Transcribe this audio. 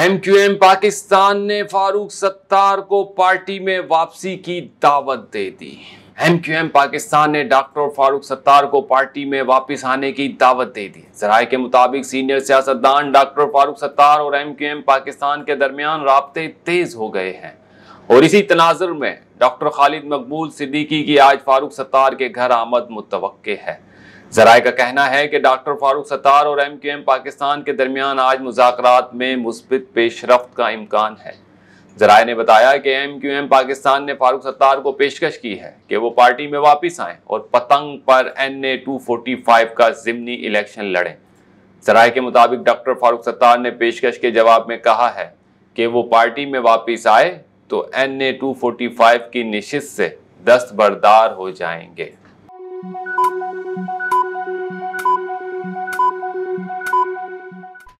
M Q M Pakistan ने फारूक सत्तार को party में वापसी की दावत दे दी एम क्यू एम पाकिस्तान ने डॉक्टर फारूक सत्तार को पार्टी में वापस आने की दावत दे दी जराये के मुताबिक सीनियर सियासतदान डॉक्टर फारूक सत्तार और एम क्यू एम पाकिस्तान के दरमियान रबते तेज हो गए हैं और इसी तनाजर में डॉक्टर खालिद मकबूल सिद्दीकी की आज फारूक सत्तार के घर आमद मुतव है जराये का कहना है कि डॉक्टर फारूक सत्तार और एम क्यू एम पाकिस्तान के दरमियान आज मुजात में मुस्बित पेशरफ का इम्कान है जराये ने बताया कि एम क्यू एम पाकिस्तान ने फारूक सत्तार को पेशकश की है कि वो पार्टी में वापस आएँ और पतंग पर N A two forty five का जिमनी इलेक्शन लड़ें जराये के मुताबिक डॉक्टर फारूक सत्तार ने पेशकश के जवाब में कहा है कि वो पार्टी में वापस आए तो N A two forty five की नशस्त से दस्तबरदार हो जाएंगे